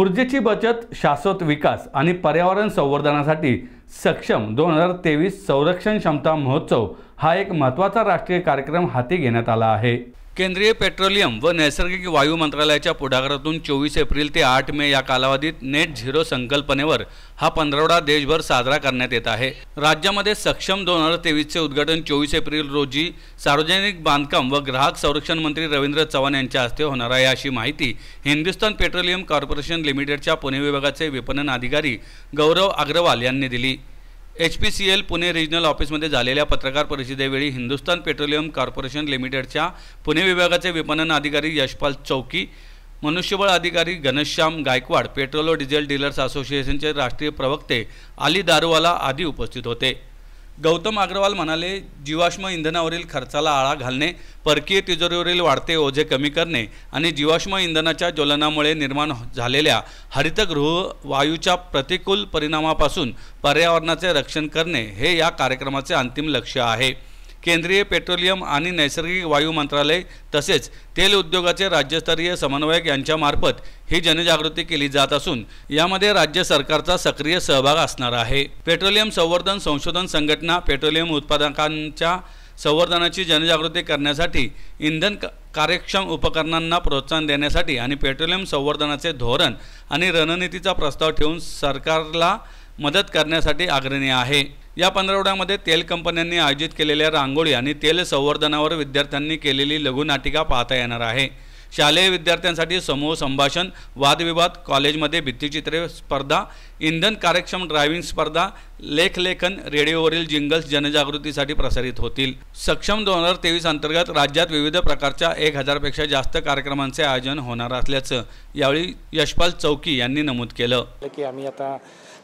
ऊर्जेची बचत शाश्वत विकास आणि पर्यावरण संवर्धनासाठी सक्षम दोन हजार तेवीस संरक्षण क्षमता महोत्सव हा एक महत्त्वाचा राष्ट्रीय कार्यक्रम हाती घेण्यात आला आहे केंद्रीय पेट्रोलियम व नैसर्गिक वायू मंत्रालयाच्या पुढाकारातून चोवीस एप्रिल ते आठ मे या कालावधीत नेट झिरो संकल्पनेवर हा पंधरवडा देशभर साजरा करण्यात येत आहे राज्यामध्ये सक्षम दोन हजार तेवीसचे उद्घाटन चोवीस एप्रिल रोजी सार्वजनिक बांधकाम व ग्राहक संरक्षण मंत्री रवींद्र चव्हाण यांच्या हस्ते होणार आहे अशी माहिती हिंदुस्थान पेट्रोलियम कॉर्पोरेशन लिमिटेडच्या पुणे विभागाचे विपणन अधिकारी गौरव अग्रवाल यांनी दिली H P C L Pune regional ऑफिसमध्ये झालेल्या पत्रकार परिषदेवेळी हिंदुस्तान पेट्रोलियम कॉर्पोरेशन लिमिटेडच्या पुणे विभागाचे विपणन अधिकारी यशपाल चौकी मनुष्यबळ अधिकारी घनश्याम गायकवाड पेट्रोलो व डिझेल डीलर्स असोसिएशनचे राष्ट्रीय प्रवक्ते आली दारूवाला आदी उपस्थित होते गौतम अग्रवाल म्हणाले जीवाश्म इंधनावरील खर्चाला आळा घालणे परकीय तिजोरीवरील वाढते ओझे कमी करणे आणि जीवाश्म इंधनाच्या ज्वलनामुळे निर्माण झालेल्या हरितगृह वायूच्या प्रतिकूल परिणामापासून पर्यावरणाचे रक्षण करणे हे या कार्यक्रमाचे अंतिम लक्ष आहे केंद्रीय पेट्रोलियम आणि नैसर्गिक वायू मंत्रालय तसेच तेल उद्योगाचे राज्यस्तरीय समन्वयक यांच्यामार्फत ही जनजागृती केली जात असून यामध्ये राज्य सरकारचा सक्रिय सहभाग असणार आहे पेट्रोलियम संवर्धन संशोधन संघटना पेट्रोलियम उत्पादकांच्या संवर्धनाची जनजागृती करण्यासाठी इंधन कार्यक्षम उपकरणांना प्रोत्साहन देण्यासाठी आणि पेट्रोलियम संवर्धनाचे धोरण आणि रणनीतीचा प्रस्ताव ठेवून सरकारला मदत करण्यासाठी अग्रणी आहे या पंधरवड्यामध्ये तेल कंपन्यांनी आयोजित केलेल्या रांगोळी आणि तेल संवर्धनावर विद्यार्थ्यांनी केलेली लघुनाटिका पाहता येणार आहे शालेय विद्यार्थ्यांसाठी समूह संभाषण वादविवाद कॉलेजमध्ये भित्तीचित्रे स्पर्धा इंधन कार्यक्षम ड्रायव्हिंग स्पर्धा लेखलेखन रेडिओवरील जिंगल्स जनजागृतीसाठी प्रसारित होतील सक्षम दोन हजार तेवीस अंतर्गत राज्यात विविध प्रकारच्या एक हजारपेक्षा जास्त कार्यक्रमांचे आयोजन होणार असल्याचं यावेळी यशपाल चौकी यांनी नमूद केलं की आम्ही आता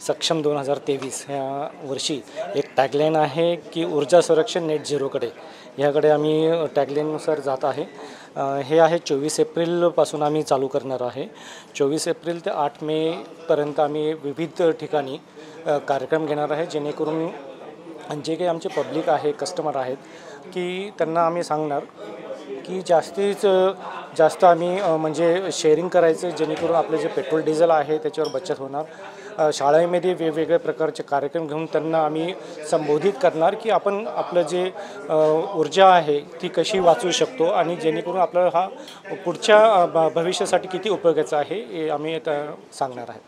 सक्षम दोन हजार तेवीस ह्या वर्षी एक टॅगलाईन आहे की ऊर्जा संरक्षण नेट झिरोकडे ह्याकडे आम्ही टॅगलाईननुसार जात आहे हे आहे चोवीस एप्रिलपासून आम्ही चालू करणार आहे चोवीस एप्रिल ते आठ मेपर्यंत आम्ही विविध ठिकाणी कार्यक्रम घेणार आहे जेणेकरून जे काही आमचे पब्लिक आहे कस्टमर आहेत की त्यांना आम्ही सांगणार की जास्तीच जास्त आम्ही म्हणजे शेअरिंग करायचं जेणेकरून आपले जे पेट्रोल डिझेल आहे त्याच्यावर बचत होणार शाळेमध्ये वेगवेगळ्या प्रकारचे कार्यक्रम घेऊन त्यांना आम्ही संबोधित करणार की आपण आपलं जे ऊर्जा आहे ती कशी वाचू शकतो आणि जेणेकरून आपला हा पुढच्या भविष्यासाठी किती उपयोगाचा आहे हे आम्ही सांगणार आहे